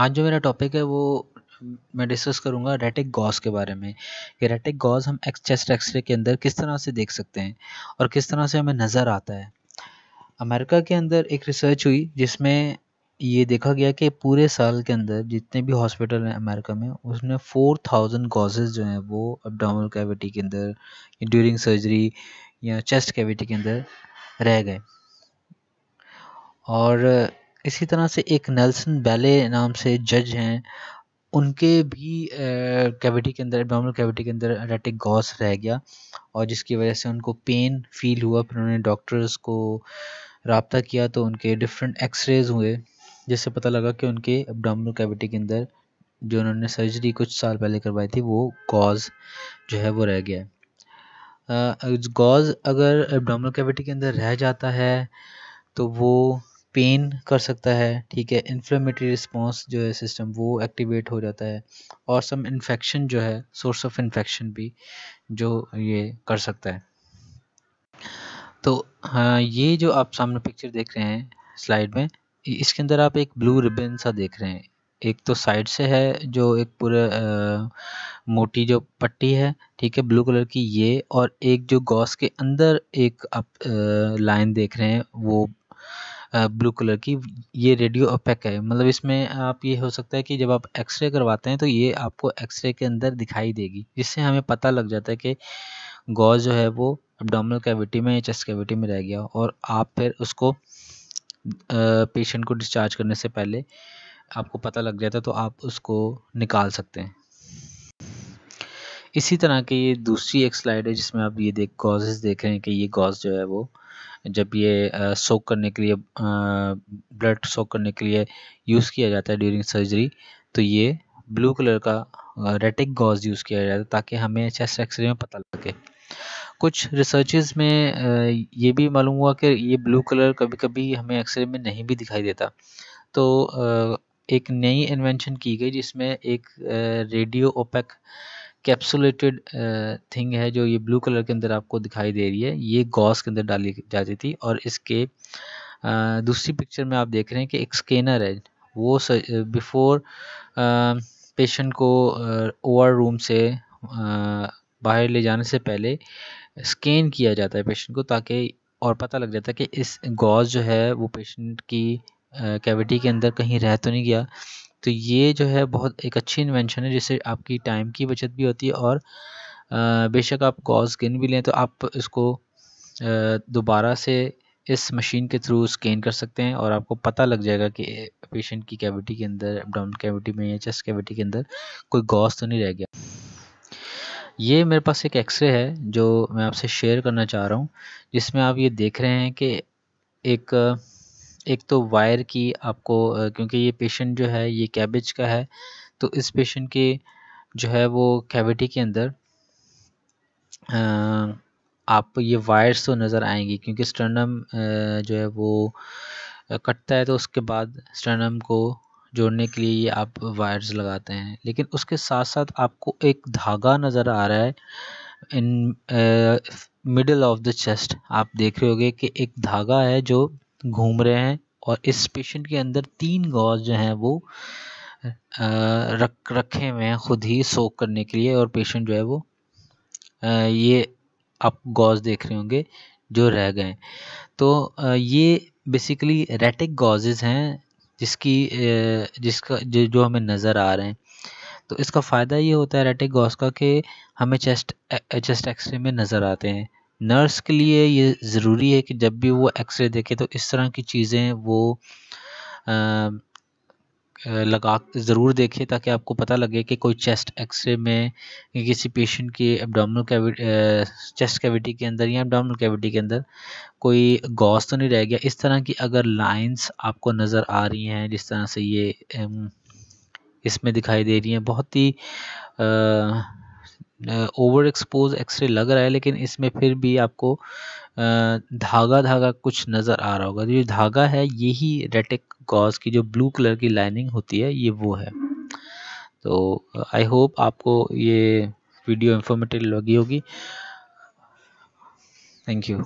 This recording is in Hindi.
आज जो मेरा टॉपिक है वो मैं डिस्कस करूँगा रेटिक गॉस के बारे में कि रेटिक गॉस हम एक्स चेस्ट एक्सरे के अंदर किस तरह से देख सकते हैं और किस तरह से हमें नज़र आता है अमेरिका के अंदर एक रिसर्च हुई जिसमें ये देखा गया कि पूरे साल के अंदर जितने भी हॉस्पिटल हैं अमेरिका में उसमें फोर थाउजेंड गॉजेज जो हैं वो अपडामल कैविटी के अंदर ड्यूरिंग सर्जरी या चेस्ट कैविटी के अंदर रह गए और इसी तरह से एक नेल्सन बैले नाम से जज हैं उनके भी कैविटी के अंदर एबडामिनल कैविटी के अंदर रेटिक गॉस रह गया और जिसकी वजह से उनको पेन फील हुआ फिर उन्होंने डॉक्टर्स को रबता किया तो उनके डिफरेंट एक्सरेज हुए जिससे पता लगा कि उनके एबडामल कैविटी के अंदर जो उन्होंने सर्जरी कुछ साल पहले करवाई थी वो गॉज जो है वो रह गया गॉज अगर एबडामल कैविटी के अंदर रह जाता है तो वो पेन कर सकता है ठीक है इन्फ्लेमेटरी रिस्पॉन्स जो है सिस्टम वो एक्टिवेट हो जाता है और सम इन्फेक्शन जो है सोर्स ऑफ इन्फेक्शन भी जो ये कर सकता है तो हाँ, ये जो आप सामने पिक्चर देख रहे हैं स्लाइड में इसके अंदर आप एक ब्लू रिबन सा देख रहे हैं एक तो साइड से है जो एक पूरा मोटी जो पट्टी है ठीक है ब्लू कलर की ये और एक जो गॉस के अंदर एक आप लाइन देख रहे हैं वो ब्लू कलर की ये रेडियो अपेक है मतलब इसमें आप ये हो सकता है कि जब आप एक्सरे करवाते हैं तो ये आपको एक्सरे के अंदर दिखाई देगी जिससे हमें पता लग जाता है कि गॉज जो है वो एबडामल कैविटी में या चेस्ट कैविटी में रह गया और आप फिर उसको पेशेंट को डिस्चार्ज करने से पहले आपको पता लग जाता है तो आप उसको निकाल सकते हैं इसी तरह के ये दूसरी एक स्लाइड है जिसमें आप ये देख गॉजेस देख रहे हैं कि ये गॉज जो है वो जब ये सोक करने के लिए ब्लड सोक करने के लिए यूज़ किया जाता है ड्यूरिंग सर्जरी तो ये ब्लू कलर का रेटिक गॉज यूज़ किया जाता है ताकि हमें चेस्ट एक्सरे में पता लगे कुछ रिसर्चेज में ये भी मालूम हुआ कि ये ब्लू कलर कभी कभी हमें एक्सरे में नहीं भी दिखाई देता तो एक नई इन्वेंशन की गई जिसमें एक radio opaque capsulated thing uh, है जो ये ब्लू कलर के अंदर आपको दिखाई दे रही है ये गॉस के अंदर डाली जाती थी और इसके uh, दूसरी पिक्चर में आप देख रहे हैं कि एक स्कैनर है वो बिफोर पेशेंट uh, को ओवर रूम से बाहर ले जाने से पहले स्कैन किया जाता है पेशेंट को ताकि और पता लग जाता है कि इस गॉज जो है वो पेशेंट की कैविटी के अंदर कहीं रह तो नहीं गया तो ये जो है बहुत एक अच्छी इन्वेंशन है जिससे आपकी टाइम की बचत भी होती है और बेशक आप कॉज गिन भी लें तो आप इसको दोबारा से इस मशीन के थ्रू स्कैन कर सकते हैं और आपको पता लग जाएगा कि पेशेंट की कैविटी के अंदर डाउन कैविटी में या चेस्ट कैविटी के अंदर कोई गॉस तो नहीं रह गया ये मेरे पास एक एक्सरे है जो मैं आपसे शेयर करना चाह रहा हूँ जिसमें आप ये देख रहे हैं कि एक एक तो वायर की आपको क्योंकि ये पेशेंट जो है ये कैबिज का है तो इस पेशेंट के जो है वो कैविटी के अंदर आप ये वायर्स तो नज़र आएंगी क्योंकि स्टर्नम जो है वो कटता है तो उसके बाद स्टर्नम को जोड़ने के लिए ये आप वायर्स लगाते हैं लेकिन उसके साथ साथ आपको एक धागा नज़र आ रहा है in middle of the chest आप देख रहे होगे कि एक धागा है जो घूम रहे हैं और इस पेशेंट के अंदर तीन गॉज जो हैं वो रख रखे हुए हैं ख़ुद ही सोख करने के लिए और पेशेंट जो है वो ये आप गॉज देख रहे होंगे जो रह गए तो ये बेसिकली रेटिक गॉजेज़ हैं जिसकी जिसका जो, जो हमें नज़र आ रहे हैं तो इसका फ़ायदा ये होता है रेटिक गॉज का कि हमें चेस्ट चेस्ट एक्सरे में नज़र आते हैं नर्स के लिए ये ज़रूरी है कि जब भी वो एक्सरे देखे तो इस तरह की चीज़ें वो लगा ज़रूर देखें ताकि आपको पता लगे कि कोई चेस्ट एक्सरे में किसी पेशेंट के एबडामिनल कैविटी चेस्ट कैविटी के अंदर या एबडामिनल कैविटी के अंदर कोई गॉस तो नहीं रह गया इस तरह की अगर लाइंस आपको नज़र आ रही हैं जिस तरह से ये इसमें दिखाई दे रही हैं बहुत ही आ, ओवर एक्सपोज एक्सरे लग रहा है लेकिन इसमें फिर भी आपको धागा धागा कुछ नज़र आ रहा होगा जो तो धागा है यही रेटिक गॉज की जो ब्लू कलर की लाइनिंग होती है ये वो है तो आई होप आपको ये वीडियो इन्फॉर्मेटिव लगी होगी थैंक यू